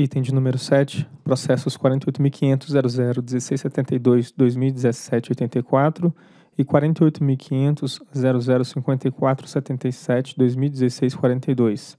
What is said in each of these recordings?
Item de número 7, processos 48.500.00.1672.2017.84 e 48.500.00.54.77.2016.42.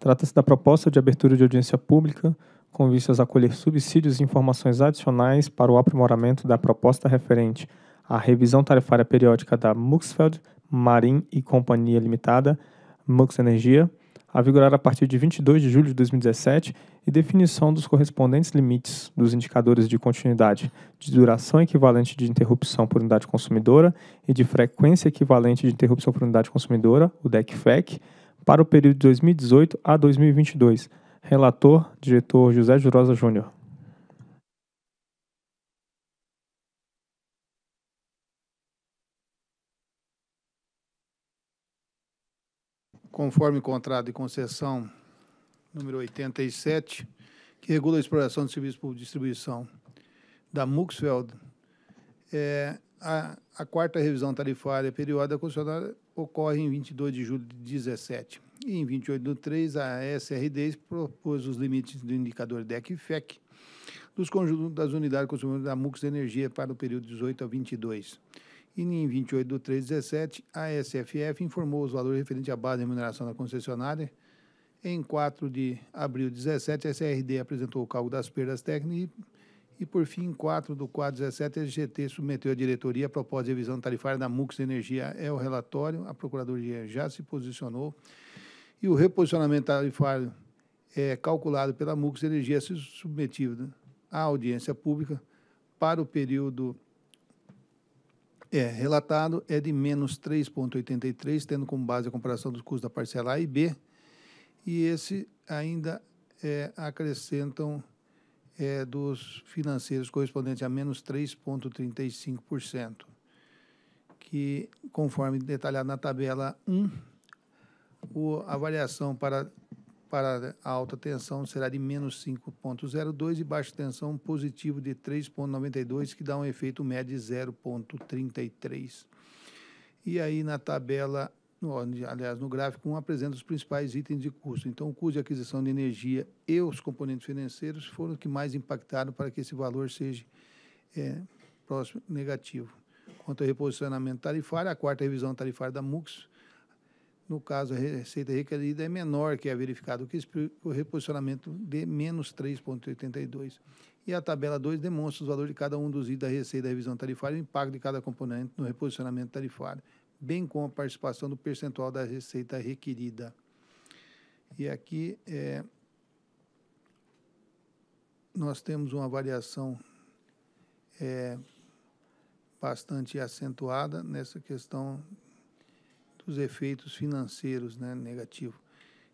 Trata-se da proposta de abertura de audiência pública com vistas a colher subsídios e informações adicionais para o aprimoramento da proposta referente à revisão tarifária periódica da Muxfeld, Marim e Companhia Limitada, Mux Energia, a vigorar a partir de 22 de julho de 2017 e definição dos correspondentes limites dos indicadores de continuidade, de duração equivalente de interrupção por unidade consumidora e de frequência equivalente de interrupção por unidade consumidora, o DECFEC, para o período de 2018 a 2022. Relator, diretor José Jurosa Júnior. conforme o contrato de concessão número 87, que regula a exploração de serviços de distribuição da Muxfeld, é, a, a, quarta revisão tarifária periódica concessionária ocorre em 22 de julho de 17. E em 28 de 3, a SRD propôs os limites do indicador DEC e FEC dos conjuntos das unidades consumidoras da MUX Energia para o período 18 a 22 e em 28 de 3 de 17, a SFF informou os valores referentes à base de remuneração da concessionária. Em 4 de abril de 17, a SRD apresentou o cálculo das perdas técnicas e, e, por fim, em 4 do 417 17, a SGT submeteu à diretoria a proposta de revisão tarifária da MUX Energia. É o relatório, a Procuradoria já se posicionou e o reposicionamento tarifário é calculado pela MUX Energia se submetido à audiência pública para o período é, relatado é de menos 3,83, tendo como base a comparação dos custos da parcela A e B, e esse ainda é, acrescentam é, dos financeiros correspondentes a menos 3,35%, que, conforme detalhado na tabela 1, o, a variação para para a alta tensão será de menos 5,02 e baixa tensão positivo de 3,92, que dá um efeito médio de 0,33. E aí na tabela, aliás, no gráfico 1 apresenta os principais itens de custo. Então, o custo de aquisição de energia e os componentes financeiros foram os que mais impactaram para que esse valor seja é, próximo negativo. Quanto ao reposicionamento tarifário, a quarta revisão tarifária da MUX no caso, a receita requerida é menor que a verificada, o que explica o reposicionamento de menos 3,82. E a tabela 2 demonstra os valores de cada um dos itens da receita da revisão tarifária e o impacto de cada componente no reposicionamento tarifário, bem como a participação do percentual da receita requerida. E aqui é, nós temos uma variação é, bastante acentuada nessa questão os efeitos financeiros né, negativos.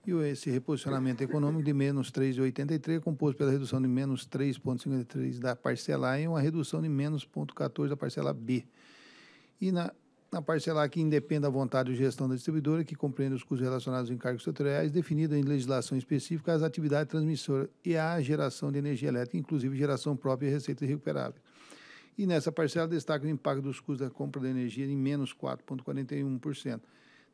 E esse reposicionamento econômico de menos 3,83 é composto pela redução de menos 3,53 da parcela A e uma redução de menos 0,14 da parcela B. E na, na parcela A, que independe da vontade de gestão da distribuidora, que compreende os custos relacionados aos encargos setoriais, definida em legislação específica as atividades transmissoras e a geração de energia elétrica, inclusive geração própria e receita recuperável E nessa parcela destaca o impacto dos custos da compra de energia em menos 4,41%.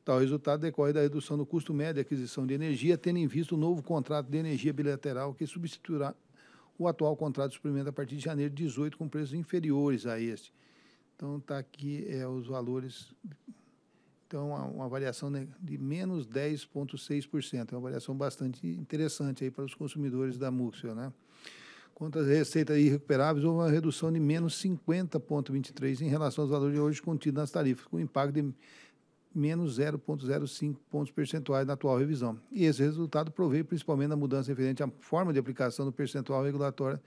Tal resultado decorre da redução do custo médio de aquisição de energia, tendo em vista o novo contrato de energia bilateral que substituirá o atual contrato de suprimento a partir de janeiro de 18 com preços inferiores a este. Então, está aqui é, os valores. Então, uma variação né, de menos 10,6%. É uma variação bastante interessante aí para os consumidores da Múxia, né? Quanto às receitas irrecuperáveis, houve uma redução de menos 50,23 em relação aos valores de hoje contidos nas tarifas, com impacto de menos 0,05 pontos percentuais na atual revisão. E esse resultado provei principalmente da mudança referente à forma de aplicação do percentual regulatório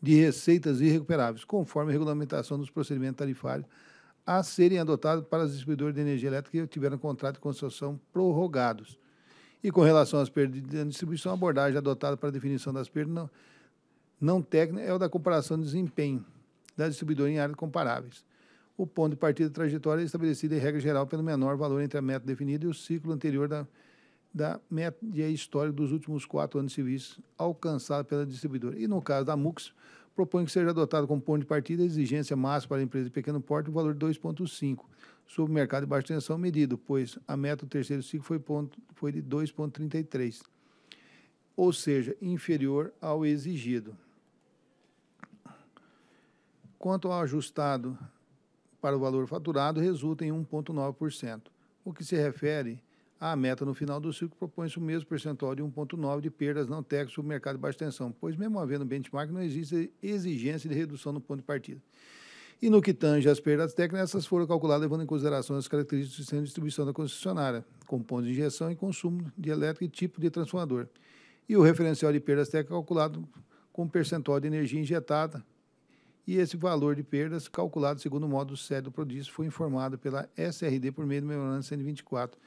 de receitas irrecuperáveis, conforme a regulamentação dos procedimentos tarifários a serem adotados para os distribuidores de energia elétrica que tiveram contrato de concessão prorrogados. E com relação às perdas de distribuição, a abordagem adotada para a definição das perdas não, não técnicas é o da comparação de desempenho da distribuidora em áreas comparáveis o ponto de partida da trajetória é estabelecido em regra geral pelo menor valor entre a meta definida e o ciclo anterior da, da média histórica dos últimos quatro anos civis alcançada pela distribuidora. E no caso da MUX, propõe que seja adotado como ponto de partida a exigência máxima para a empresa de pequeno porte, o valor de 2,5 sobre o mercado de baixa tensão medido, pois a meta do terceiro ciclo foi, ponto, foi de 2,33, ou seja, inferior ao exigido. Quanto ao ajustado para o valor faturado resulta em 1,9%, o que se refere à meta no final do ciclo propõe-se o mesmo percentual de 1,9% de perdas não técnicas sobre o mercado de baixa tensão, pois mesmo havendo benchmark, não existe exigência de redução no ponto de partida. E no que tange às perdas técnicas, essas foram calculadas levando em consideração as características do sistema de distribuição da concessionária, como ponto de injeção e consumo de elétrico e tipo de transformador. E o referencial de perdas técnicas é calculado com percentual de energia injetada e esse valor de perdas, calculado segundo o modo sério do prodício, foi informado pela SRD por meio do memorando 124,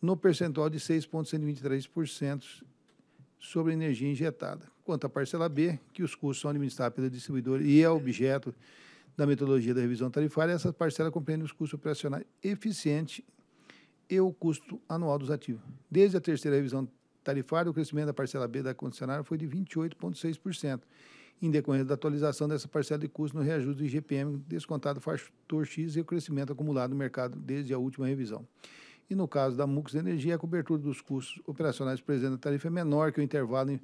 no percentual de 6,123% sobre a energia injetada. Quanto à parcela B, que os custos são administrados pela distribuidora e é objeto da metodologia da revisão tarifária, essa parcela compreende os custos operacionais eficientes e o custo anual dos ativos. Desde a terceira revisão tarifária, o crescimento da parcela B da concessionária foi de 28,6% em decorrência da atualização dessa parcela de custo no reajuste do IGPM descontado fator X e o crescimento acumulado no mercado desde a última revisão. E no caso da MUX Energia, a cobertura dos custos operacionais presentes na tarifa é menor que o intervalo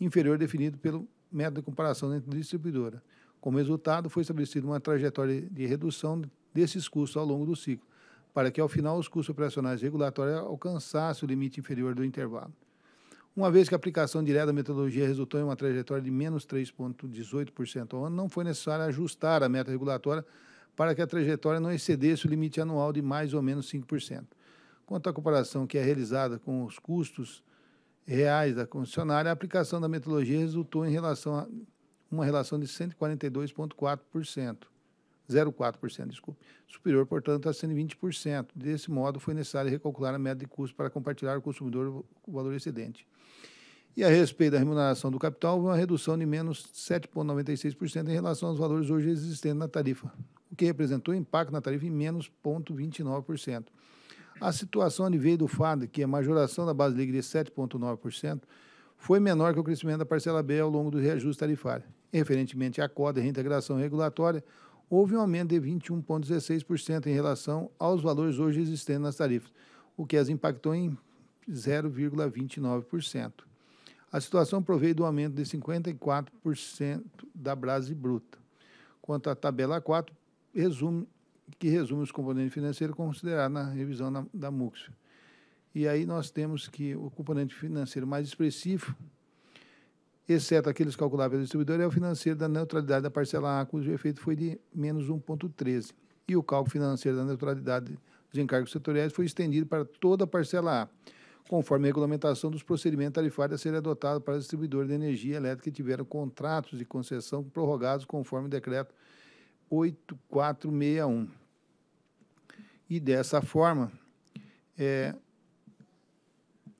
inferior definido pelo método de comparação entre distribuidora. Como resultado, foi estabelecida uma trajetória de redução desses custos ao longo do ciclo, para que ao final os custos operacionais regulatórios alcançassem o limite inferior do intervalo uma vez que a aplicação direta da metodologia resultou em uma trajetória de menos 3,18% ao ano, não foi necessário ajustar a meta regulatória para que a trajetória não excedesse o limite anual de mais ou menos 5%. Quanto à comparação que é realizada com os custos reais da concessionária, a aplicação da metodologia resultou em relação a uma relação de 142,4%. 0,4%, desculpe, superior, portanto, a 120%. Desse modo, foi necessário recalcular a meta de custo para compartilhar o consumidor o valor excedente. E a respeito da remuneração do capital, uma redução de menos 7,96% em relação aos valores hoje existentes na tarifa, o que representou impacto na tarifa em menos 0,29%. A situação veio do fato que é a majoração da base líquida de 7,9% foi menor que o crescimento da parcela B ao longo do reajuste tarifário. Referentemente à cota de reintegração regulatória, houve um aumento de 21,16% em relação aos valores hoje existentes nas tarifas, o que as impactou em 0,29%. A situação provei do aumento de 54% da brase bruta. Quanto à tabela 4, resume, que resume os componentes financeiros considerados na revisão da MUX. E aí nós temos que o componente financeiro mais expressivo exceto aqueles calculáveis do distribuidor, é o financeiro da neutralidade da parcela A, cujo efeito foi de menos 1,13. E o cálculo financeiro da neutralidade dos encargos setoriais foi estendido para toda a parcela A, conforme a regulamentação dos procedimentos tarifários a ser adotado para distribuidores de energia elétrica que tiveram contratos de concessão prorrogados conforme o decreto 8461. E dessa forma, é,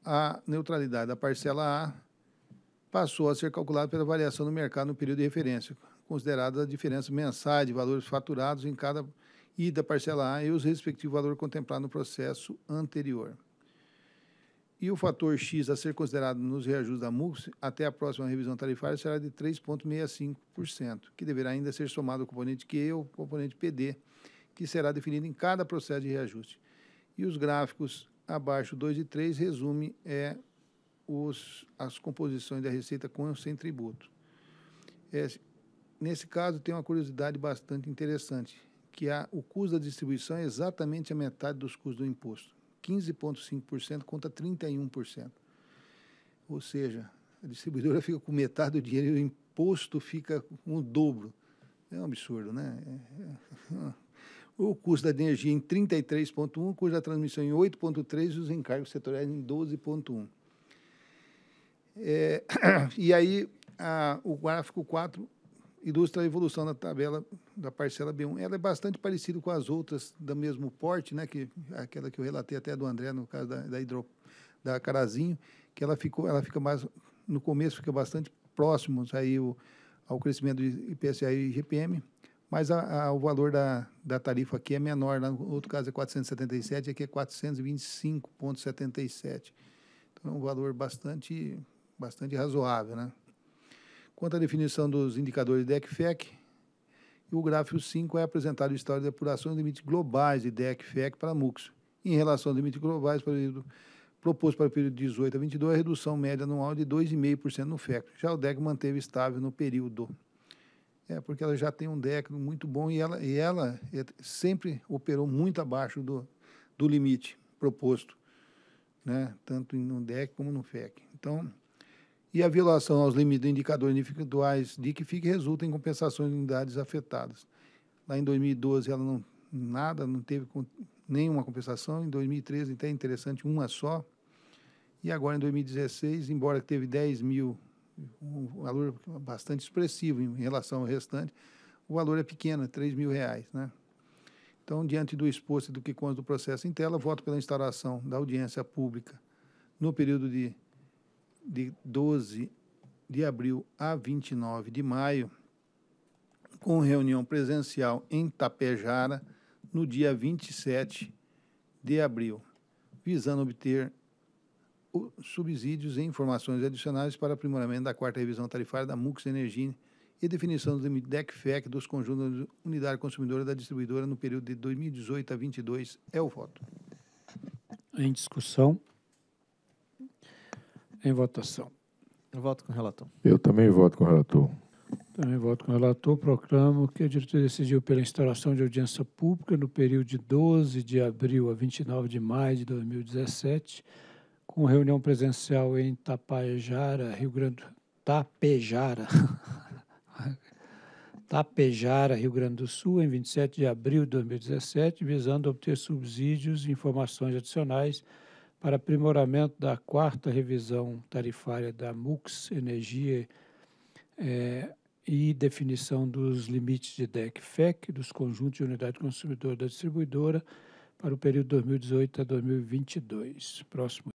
a neutralidade da parcela A passou a ser calculado pela variação do mercado no período de referência, considerada a diferença mensal de valores faturados em cada ida parcela A e os respectivos valores contemplados no processo anterior. E o fator X a ser considerado nos reajustes da MUX até a próxima revisão tarifária será de 3,65%, que deverá ainda ser somado ao componente Q ou componente PD, que será definido em cada processo de reajuste. E os gráficos abaixo 2 e 3 resume é os, as composições da receita com ou sem tributo. É, nesse caso, tem uma curiosidade bastante interessante, que a, o custo da distribuição é exatamente a metade dos custos do imposto, 15,5% contra 31%. Ou seja, a distribuidora fica com metade do dinheiro e o imposto fica com o dobro. É um absurdo, né? É, é, é. o custo da energia em 33,1%, o custo da transmissão em 8,3% e os encargos setoriais em 12,1%. É, e aí, a, o gráfico 4 ilustra a evolução da tabela da parcela B1. Ela é bastante parecida com as outras do mesmo porte, né, que aquela que eu relatei até do André, no caso da, da, hidro, da Carazinho, que ela, ficou, ela fica mais, no começo, fica bastante próximos aí o, ao crescimento do IPCA e IGPM, mas a, a, o valor da, da tarifa aqui é menor. Né, no outro caso é 477, aqui é 425,77. Então, é um valor bastante bastante razoável. Né? Quanto à definição dos indicadores DEC-FEC, o gráfico 5 é apresentado o histórico de apuração de limites globais de DEC-FEC para MUX. Em relação aos limites globais período, proposto para o período 18 a 22, a redução média anual é de 2,5% no FEC. Já o DEC manteve estável no período. É, porque ela já tem um DEC muito bom e ela, e ela é, sempre operou muito abaixo do, do limite proposto, né? tanto no DEC como no FEC. Então, e a violação aos limites de indicadores individuais de que fique resulta em compensações de unidades afetadas. Lá em 2012 ela não nada, não teve nenhuma compensação, em 2013 até interessante uma só, e agora em 2016, embora teve 10 mil, um valor bastante expressivo em relação ao restante, o valor é pequeno, 3 mil reais, né? Então, diante do exposto e do que consta do processo em tela, voto pela instauração da audiência pública no período de de 12 de abril a 29 de maio, com reunião presencial em Tapejara no dia 27 de abril, visando obter subsídios e informações adicionais para aprimoramento da quarta revisão tarifária da MUX Energia e definição do DECFEC dos conjuntos de unidade consumidora da distribuidora no período de 2018 a 2022. é o voto. Em discussão. Em votação. Eu voto com o relator. Eu também voto com o relator. Também voto com o relator. Proclamo que a diretoria decidiu pela instalação de audiência pública no período de 12 de abril a 29 de maio de 2017, com reunião presencial em Tapajara, Rio Grande Tapejara. Tapejara, Rio Grande do Sul, em 27 de abril de 2017, visando obter subsídios e informações adicionais para aprimoramento da quarta revisão tarifária da MUX Energia é, e definição dos limites de DEC-FEC dos conjuntos de unidade consumidora da distribuidora para o período 2018 a 2022. Próximo